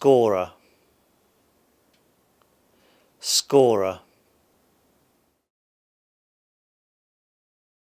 scorer scorer